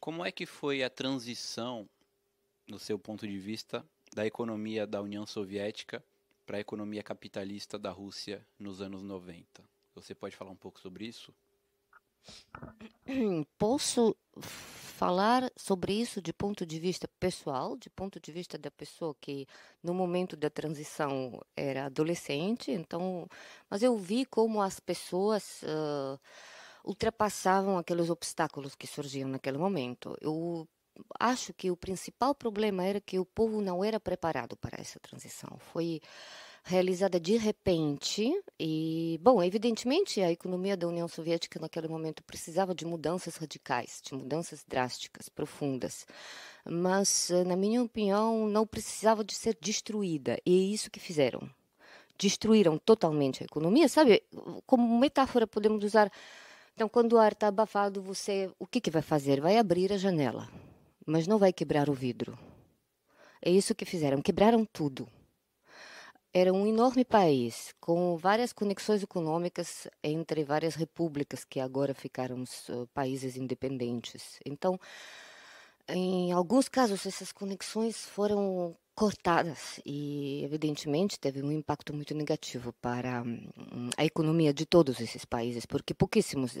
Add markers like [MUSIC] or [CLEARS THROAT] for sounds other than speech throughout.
Como é que foi a transição, no seu ponto de vista, da economia da União Soviética para a economia capitalista da Rússia nos anos 90? Você pode falar um pouco sobre isso? Hum, posso falar sobre isso de ponto de vista pessoal, de ponto de vista da pessoa que no momento da transição era adolescente, então, mas eu vi como as pessoas uh, ultrapassavam aqueles obstáculos que surgiam naquele momento. Eu acho que o principal problema era que o povo não era preparado para essa transição. Foi realizada de repente e, bom, evidentemente a economia da União Soviética naquele momento precisava de mudanças radicais, de mudanças drásticas, profundas. Mas, na minha opinião, não precisava de ser destruída e é isso que fizeram. Destruíram totalmente a economia, sabe? Como metáfora podemos usar então, quando o ar está abafado, você o que, que vai fazer? Vai abrir a janela, mas não vai quebrar o vidro. É isso que fizeram, quebraram tudo. Era um enorme país, com várias conexões econômicas entre várias repúblicas que agora ficaram países independentes. Então, em alguns casos, essas conexões foram cortadas e, evidentemente, teve um impacto muito negativo para hum, a economia de todos esses países, porque pouquíssimos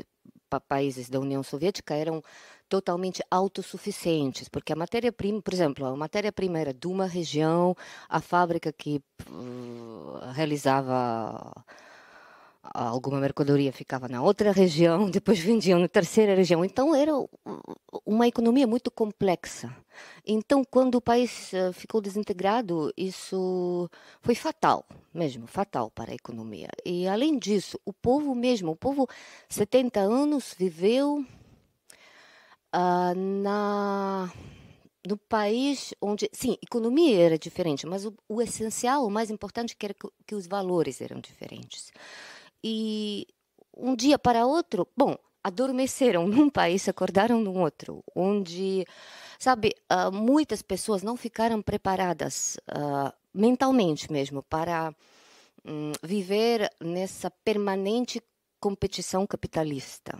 países da União Soviética eram totalmente autossuficientes, porque a matéria-prima, por exemplo, a matéria-prima era de uma região, a fábrica que uh, realizava alguma mercadoria ficava na outra região, [LAUGHS] depois vendiam na terceira região. Então era uma economia muito complexa. Então, quando o país eh, ficou desintegrado, isso foi fatal, mesmo, fatal para a economia. E além disso, o povo mesmo, o povo 70 anos viveu ah, na no país onde, sim, economia era diferente, mas o, o essencial, o mais importante, que era que, que os valores eram diferentes e um dia para outro, bom, adormeceram num país, acordaram num outro, onde, sabe, uh, muitas pessoas não ficaram preparadas uh, mentalmente mesmo para um, viver nessa permanente competição capitalista.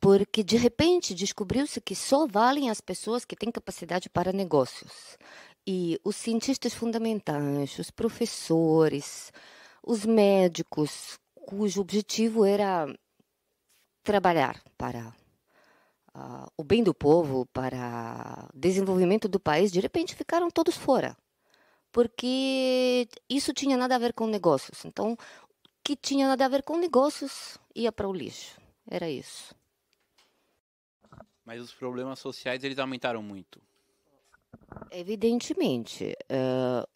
Porque de repente descobriu-se que só valem as pessoas que têm capacidade para negócios. E os cientistas fundamentais, os professores, os médicos cujo objetivo era trabalhar para uh, o bem do povo, para desenvolvimento do país, de repente ficaram todos fora, porque isso tinha nada a ver com negócios. Então, que tinha nada a ver com negócios ia para o lixo. Era isso. Mas os problemas sociais eles aumentaram muito. Evidentemente, uh,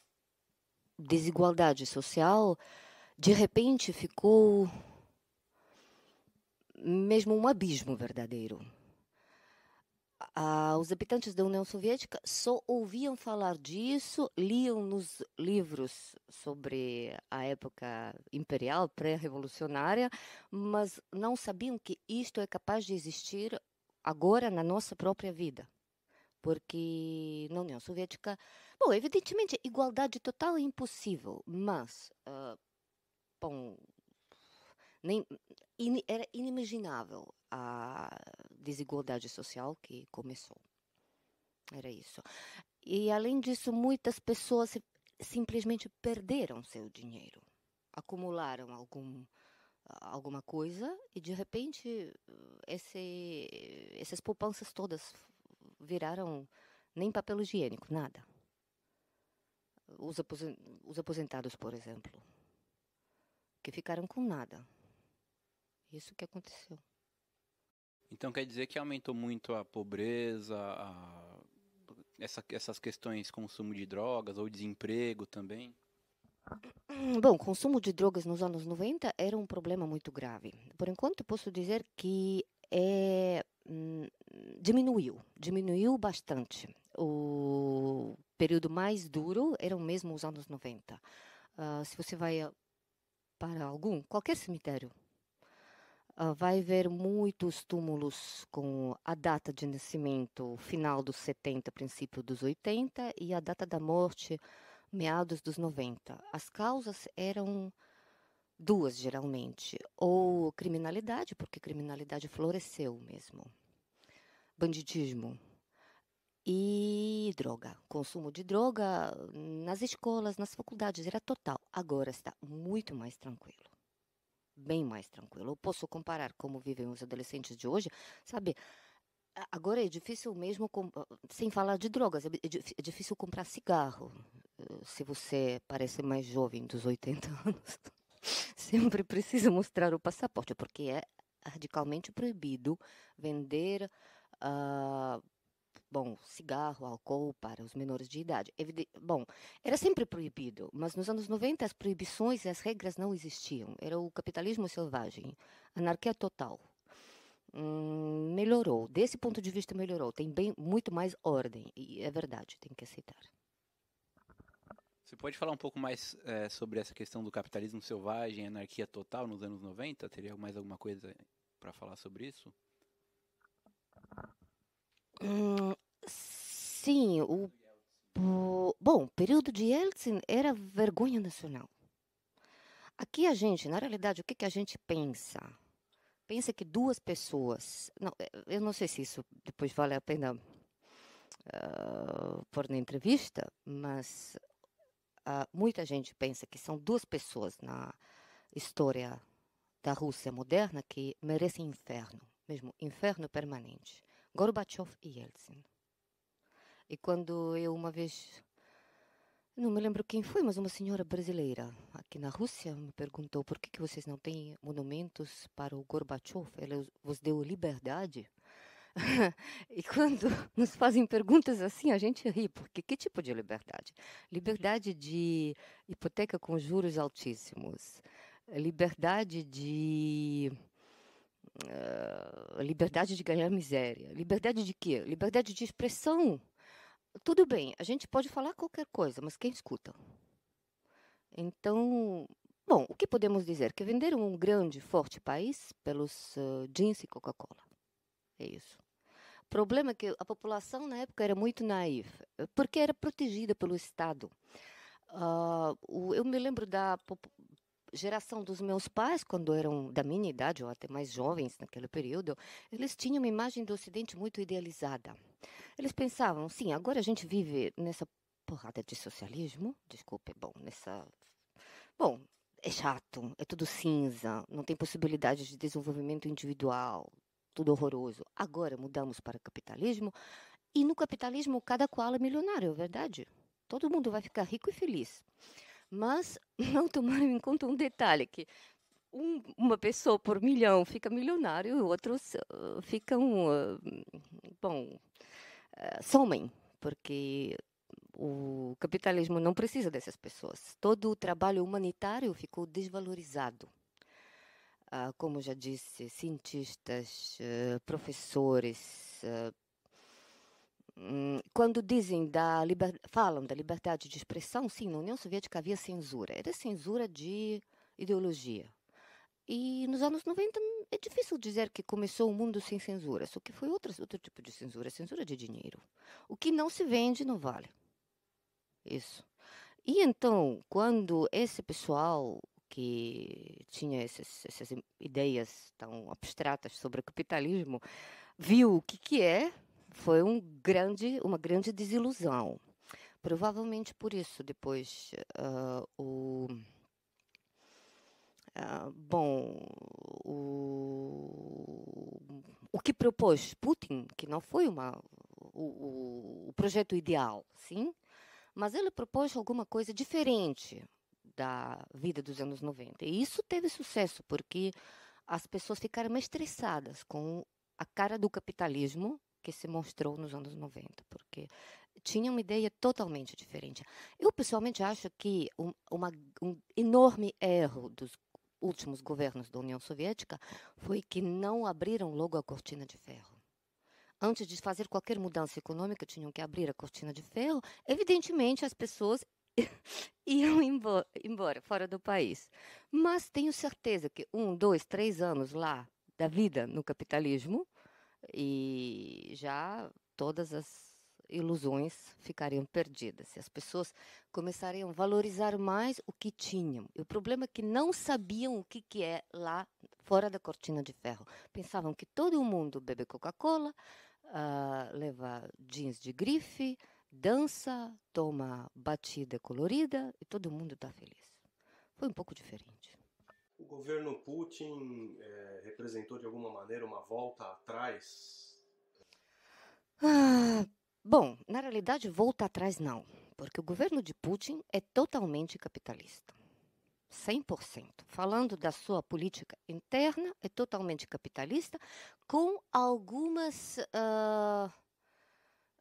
desigualdade social, de repente ficou mesmo um abismo verdadeiro. Ah, os habitantes da União Soviética só ouviam falar disso, liam nos livros sobre a época imperial, pré-revolucionária, mas não sabiam que isto é capaz de existir agora na nossa própria vida. Porque na União Soviética Bom, evidentemente, igualdade total é impossível, mas. Uh, bom. Nem, in, era inimaginável a desigualdade social que começou. Era isso. E, além disso, muitas pessoas simplesmente perderam seu dinheiro, acumularam algum alguma coisa e de repente esse, essas poupanças todas viraram nem papel higiênico, nada os aposentados, por exemplo, que ficaram com nada. Isso que aconteceu. Então quer dizer que aumentou muito a pobreza, a... Essa, essas questões consumo de drogas ou desemprego também? [CLEARS THROAT] Bom, consumo de drogas nos anos 90 era um problema muito grave. Por enquanto, posso dizer que é, diminuiu, diminuiu bastante. O período mais duro eram mesmo os anos 90. Uh, ah, se você vai ah, para algum, qualquer cemitério, uh, vai ver muitos túmulos com a data de nascimento final dos 70, princípio dos 80 e a data da morte meados dos 90. As causas eram duas geralmente, ou criminalidade, porque criminalidade floresceu mesmo, bandidismo e droga, consumo de droga nas escolas, nas faculdades era total. Agora está muito mais tranquilo, bem mais tranquilo. Eu posso comparar como vivem os adolescentes de hoje, sabe? Agora é difícil mesmo, sem falar de drogas, é, é, é difícil comprar cigarro eh, se você parece mais jovem dos 80 [LAUGHS] anos. [LAUGHS] sempre precisa mostrar o passaporte, porque é radicalmente proibido vender. Uh, bom, cigarro, álcool para os menores de idade. Evide bom, era sempre proibido, mas nos anos 90 as proibições e as regras não existiam. Era o capitalismo selvagem, anarquia total. Hum, melhorou, desse ponto de vista melhorou. Tem bem muito mais ordem e é verdade, tem que aceitar. Você pode falar um pouco mais é, sobre essa questão do capitalismo selvagem, anarquia total nos anos 90? Teria mais alguma coisa para falar sobre isso? Hum, sim, o, o bom o período de Yeltsin era vergonha nacional. Aqui a gente, na realidade, o que, que a gente pensa? Pensa que duas pessoas. Não, eh, eu não sei se isso depois vale a pena uh, pôr na entrevista, mas uh, muita gente pensa que são duas pessoas na história da Rússia moderna que merecem inferno, mesmo inferno permanente: Gorbachev e Yeltsin. E quando eu uma vez, não me lembro quem foi, mas uma senhora brasileira aqui na Rússia me perguntou por que, que vocês não têm monumentos para o Gorbachev? Ele vos deu liberdade [LAUGHS] e quando nos fazem perguntas assim, a gente ri, porque que tipo de liberdade? Liberdade de hipoteca com juros altíssimos, liberdade de. Uh, liberdade de ganhar miséria, liberdade de quê? Liberdade de expressão. Tudo bem, a gente pode falar qualquer coisa, mas quem escuta? Então, bom, o que podemos dizer? Que venderam um grande, forte país pelos uh, jeans e Coca-Cola. É isso. O problema é que a população na época era muito naiva, porque era protegida pelo Estado. Uh, eu me lembro da geração dos meus pais, quando eram da minha idade ou até mais jovens naquele período, eles tinham uma imagem do Ocidente muito idealizada. Eles pensavam, sim, agora a gente vive nessa porrada de socialismo, desculpe, é bom, nessa. Bom, é chato, é tudo cinza, não tem possibilidade de desenvolvimento individual, tudo horroroso. Agora mudamos para capitalismo e no capitalismo cada qual é milionário, é verdade? Todo mundo vai ficar rico e feliz. Mas [LAUGHS] não tomaram em conta um detalhe que um, uma pessoa por milhão fica milionário e outros uh, ah, ficam uh, ah, bom uh, somem porque o capitalismo não precisa dessas pessoas. Todo o trabalho humanitário ficou desvalorizado. Ah, como já disse, cientistas, ah, professores. Ah, hum, quando dizem da liber... falam da liberdade de expressão, sim, na União Soviética havia censura. Era censura de ideologia. E nos anos 90 hum, é difícil dizer que começou o um mundo sem censura, só que foi outro, outro tipo de censura, censura de dinheiro. O que não se vende não vale. Isso. E então, quando esse pessoal que tinha esses, essas ideias tão abstratas sobre capitalismo, viu o que, que é, foi um grande, uma grande desilusão. Provavelmente por isso, depois, uh, o. Uh, bom, o, o que propôs Putin, que não foi uma, o, o projeto ideal, sim, mas ele propôs alguma coisa diferente, da vida dos anos 90. E isso teve sucesso porque as pessoas ficaram mais estressadas com a cara do capitalismo que se mostrou nos anos 90, porque tinha uma ideia totalmente diferente. Eu pessoalmente acho que um, uma, um enorme erro dos últimos governos da União Soviética foi que não abriram logo a cortina de ferro. Antes de fazer qualquer mudança econômica, tinham que abrir a cortina de ferro. Evidentemente, as pessoas [LAUGHS] iam embora, embora, fora do país. Mas tenho certeza que um, dois, três anos lá da vida no capitalismo e já todas as ilusões ficariam perdidas e as pessoas começariam a valorizar mais o que tinham. E o problema é que não sabiam o que, que é lá fora da cortina de ferro. Pensavam que todo mundo bebe Coca-Cola, uh, leva jeans de grife, dança, toma batida colorida e todo mundo está feliz. Foi um pouco diferente. O governo Putin é, representou de alguma maneira uma volta atrás? Ah, bom, na realidade, volta atrás não, porque o governo de Putin é totalmente capitalista. 100%. Falando da sua política interna, é totalmente capitalista, com algumas. Uh,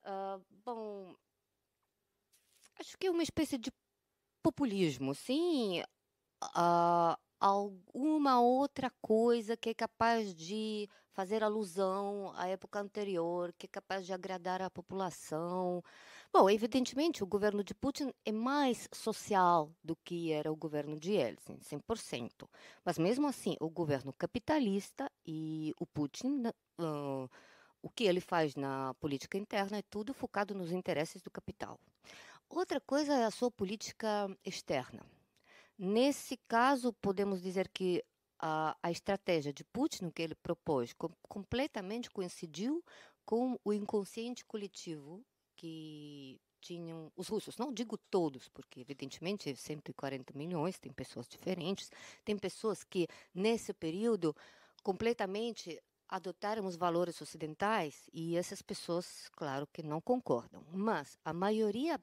uh, bom, Acho que é uma espécie de populismo, sim. Uh, alguma outra coisa que é capaz de fazer alusão à época anterior, que é capaz de agradar à população. Bom, evidentemente, o governo de Putin é mais social do que era o governo de Yeltsin, 100%. Mas mesmo assim, o governo capitalista e o Putin, uh, o que ele faz na política interna é tudo focado nos interesses do capital. Outra coisa é a sua política externa. Nesse caso, podemos dizer que a, a estratégia de Putin que ele propôs com, completamente coincidiu com o inconsciente coletivo que tinham os russos. Não digo todos, porque evidentemente 140 milhões, tem pessoas diferentes, tem pessoas que nesse período completamente adotaram os valores ocidentais e essas pessoas, claro que não concordam, mas a maioria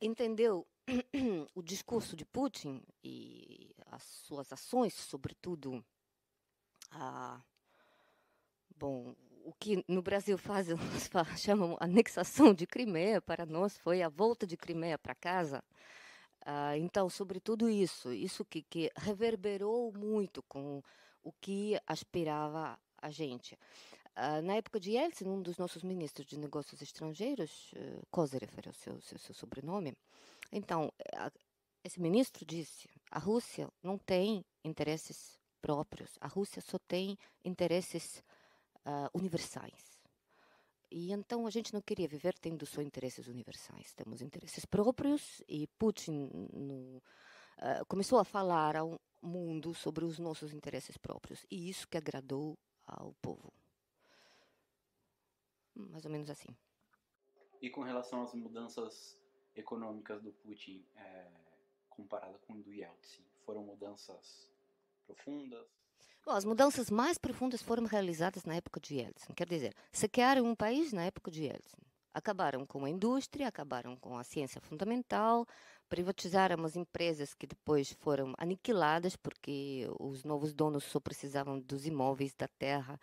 entendeu [CLEARS THROAT] o discurso de Putin e as suas ações, sobretudo a bom, o que no Brasil fazem, [LAUGHS] chamam anexação de Crimeia, para nós foi a volta de Crimeia para casa. Ah, então, sobretudo isso, isso que, que reverberou muito com o que aspirava a gente. Ah, na época de Yeltsin, um dos nossos ministros de negócios estrangeiros, eh, Kozarev era é o seu, seu, seu sobrenome, então, eh, esse ministro disse, a Rússia não tem interesses próprios, a Rússia só tem interesses uh, universais. E então a gente não queria viver tendo só interesses universais, temos interesses próprios e Putin no, uh, começou a falar ao mundo sobre os nossos interesses próprios e isso que agradou ao povo mais ou menos assim. E com relação às mudanças econômicas do Putin, é, comparada com do Yeltsin, foram mudanças profundas? Bom, as mudanças mais profundas foram realizadas na época de Yeltsin. Quer dizer, saquearam um país na época de Yeltsin. Acabaram com a indústria, acabaram com a ciência fundamental, privatizaram as empresas que depois foram aniquiladas porque os novos donos só precisavam dos imóveis, da terra.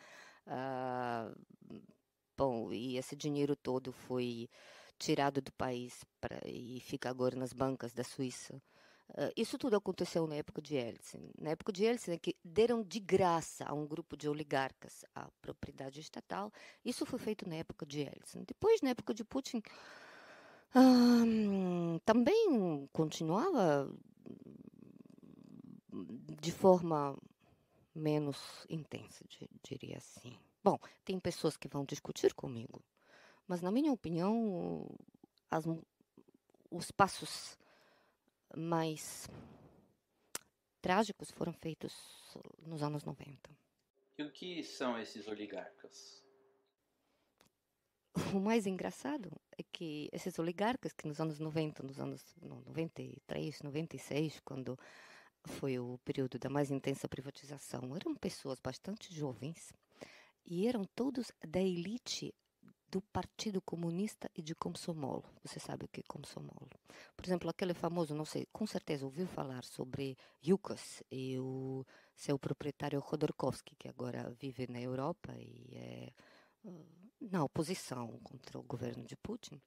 Uh, Japão e esse dinheiro todo foi tirado do país pra, e fica agora nas bancas da Suíça. Uh, isso tudo aconteceu na época de Yeltsin. Na época de Yeltsin, né, que deram de graça a um grupo de oligarcas a propriedade estatal. Isso foi feito na época de Yeltsin. Depois, na época de Putin, hum, também continuava de forma menos intensa, diria assim. Bom, tem pessoas que vão discutir comigo, mas na minha opinião, as, os passos mais trágicos foram feitos nos anos 90. E o que são esses oligarcas? O mais engraçado é que esses oligarcas que nos anos 90, nos anos 93, 96, quando foi o período da mais intensa privatização, eram pessoas bastante jovens e eram todos da elite do Partido Comunista e de Komsomol. Você sabe o que é Komsomol. Por exemplo, aquele famoso, não sei, com certeza ouviu falar sobre Yukos e o seu proprietário Khodorkovsky, que agora vive na Europa e é ah, na oposição contra o governo de Putin,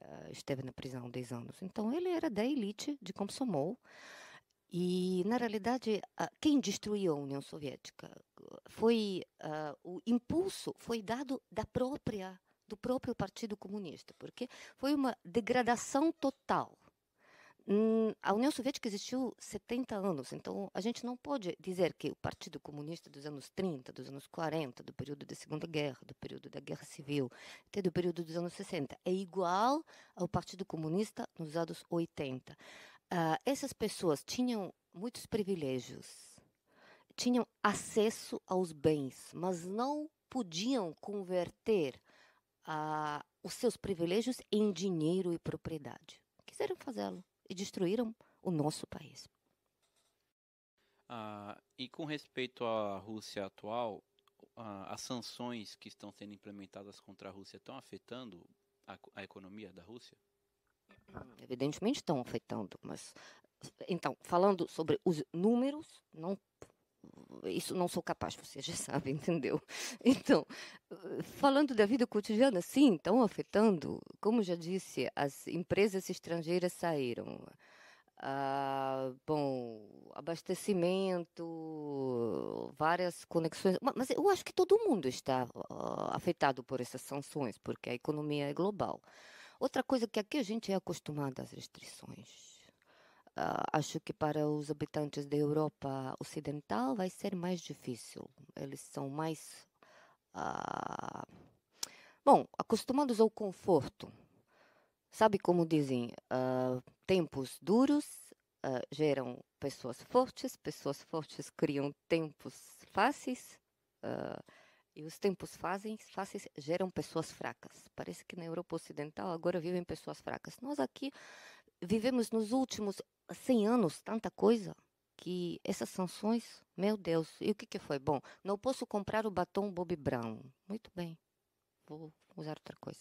ah, esteve na prisão 10 anos. Então, ele era da elite de Komsomol, e, na realidade, quem destruiu a União Soviética foi uh, o impulso foi dado da própria do próprio Partido Comunista, porque foi uma degradação total. Hum, a União Soviética existiu 70 anos, então a gente não pode dizer que o Partido Comunista dos anos 30, dos anos 40, do período da Segunda Guerra, do período da Guerra Civil, até do período dos anos 60, é igual ao Partido Comunista nos anos 80 uh, essas pessoas tinham muitos privilégios, tinham acesso aos bens, mas não podiam converter uh, os seus privilégios em dinheiro e propriedade. Quiseram fazê-lo e destruíram o nosso país. Ah, e com respeito à Rússia atual, ah, as sanções que estão sendo implementadas contra a Rússia estão afetando a, a economia da Rússia? Hum, evidentemente estão afetando, mas então, falando sobre os números, não isso não sou capaz, você já [LAUGHS] sabe, entendeu? Então, falando da vida cotidiana, sim, estão afetando. Como já disse, as empresas estrangeiras saíram. Ah, bom, abastecimento, várias conexões. Mas eu acho que todo mundo está ah, afetado por essas sanções, porque a economia é global. Outra coisa que aqui a gente é acostumado às restrições. Uh, acho que para os habitantes da Europa Ocidental vai ser mais difícil. Eles são mais. Uh, bom, acostumados ao conforto. Sabe como dizem? Uh, tempos duros geram pessoas fortes, pessoas fortes criam tempos fáceis. E os tempos fazem, fáceis geram pessoas fracas. Parece que na Europa Ocidental agora vivem pessoas fracas. Nós aqui vivemos nos últimos 100 anos tanta coisa que essas sanções, meu Deus, e o que, que foi? Bom, não posso comprar o batom Bob Brown. Muito bem, vou usar outra coisa.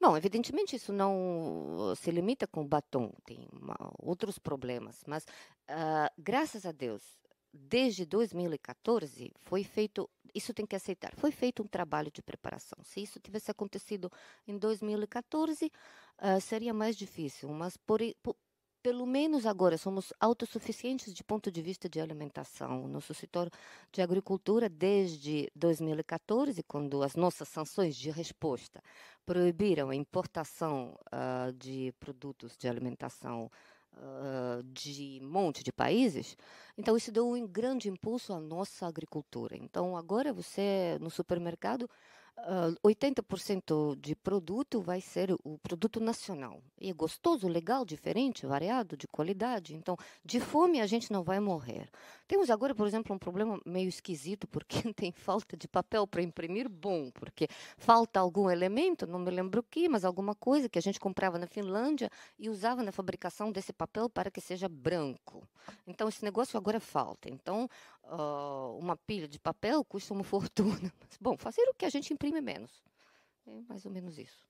Bom, evidentemente isso não eh, se limita com o batom, tem uma, outros problemas, mas uh, graças a Deus desde 2014 foi feito, isso tem que aceitar, foi feito um trabalho de preparação. Se isso tivesse acontecido em 2014, uh, ah, seria mais difícil, mas por, por, pelo menos agora somos autossuficientes de ponto de vista de alimentação. Nosso setor de agricultura, desde 2014, quando as nossas sanções de resposta proibiram a importação uh, de produtos de alimentação ah, de um monte de países. Então, isso deu um grande impulso à nossa agricultura. Então, agora você, no supermercado, Uh, 80% de produto vai ser o produto nacional. E é gostoso, legal, diferente, variado, de qualidade. Então, de fome a gente não vai morrer. Temos agora, por exemplo, um problema meio esquisito, porque [LAUGHS] tem falta de papel para imprimir bom, porque falta algum elemento, não me lembro o que, mas alguma coisa que a gente comprava na Finlândia e usava na fabricação desse papel para que seja branco. Então, esse negócio agora falta. Então, uh, uma pilha de papel custa uma [LAUGHS] fortuna. Mas, bom, fazer o que a gente imprime menos. É mais ou menos isso.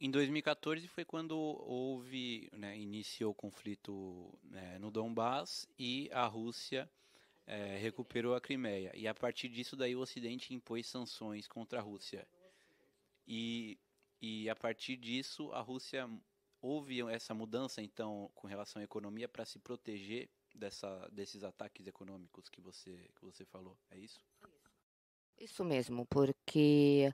Em 2014 foi quando houve, né, iniciou o conflito né, no Donbass e a Rússia é, recuperou a Crimeia. E a partir disso daí o Ocidente impôs sanções contra a Rússia. E, e a partir disso a Rússia houve essa mudança então com relação à economia para se proteger dessa, desses ataques econômicos que você, que você falou, é isso? Isso mesmo, porque.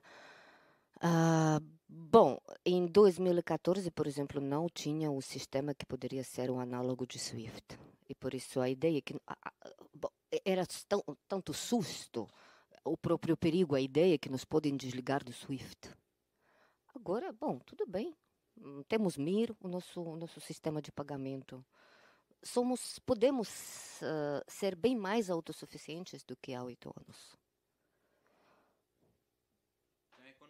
Ah, bom, em 2014, por exemplo, não tinha um sistema que poderia ser um análogo de SWIFT. E por isso a ideia que. Era tão, tanto susto, o próprio perigo, a ideia que nos podem desligar do SWIFT. Agora, bom, tudo bem. Temos MIR, o nosso, o nosso sistema de pagamento somos, podemos uh, ser bem mais autossuficientes do que há oito anos.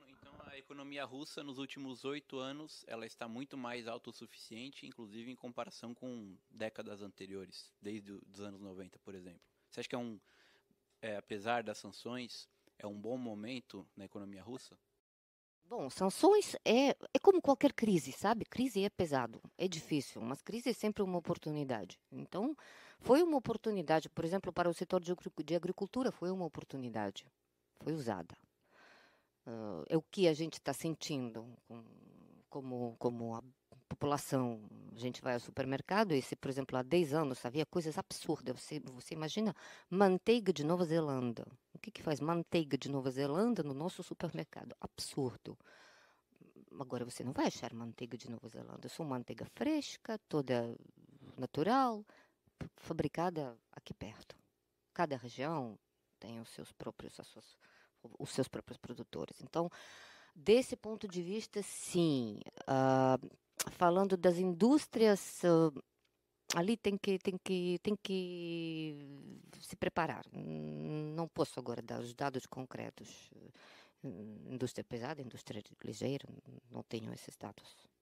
Então a economia russa nos últimos oito anos ela está muito mais autossuficiente, inclusive em comparação com décadas anteriores, desde os anos 90, por exemplo. Você acha que é um, é, apesar das sanções, é um bom momento na economia russa? Bom, sanções é, é como qualquer crise, sabe? Crise é pesado, é difícil, mas crise é sempre uma oportunidade. Então, foi uma oportunidade, por exemplo, para o setor de, agricultura, foi uma oportunidade, foi usada. Uh, é o que a gente está sentindo com, como, como a população. A gente vai ao supermercado e, se, por exemplo, há 10 anos havia coisas absurdas. Você, você imagina manteiga de Nova Zelândia o que, que faz? Manteiga de Nova Zelândia no nosso supermercado. Absurdo. Agora você não vai achar manteiga de Nova Zelândia. sou manteiga fresca, toda natural, fabricada aqui perto. Cada região tem os seus próprios, suas, os seus próprios produtores. Então, desse ponto de vista, sim. Uh, falando das indústrias uh, ali tem que, tem, que, tem que se preparar. Não posso agora dar os dados concretos. Indústria pesada, indústria ligeira, não tenho esses dados.